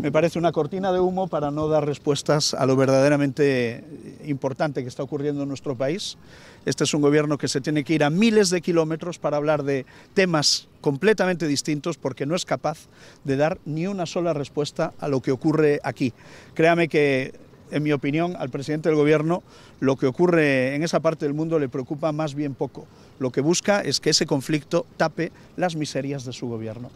me parece una cortina de humo para no dar respuestas a lo verdaderamente importante que está ocurriendo en nuestro país. Este es un gobierno que se tiene que ir a miles de kilómetros para hablar de temas completamente distintos porque no es capaz de dar ni una sola respuesta a lo que ocurre aquí. Créame que en mi opinión, al presidente del gobierno lo que ocurre en esa parte del mundo le preocupa más bien poco. Lo que busca es que ese conflicto tape las miserias de su gobierno.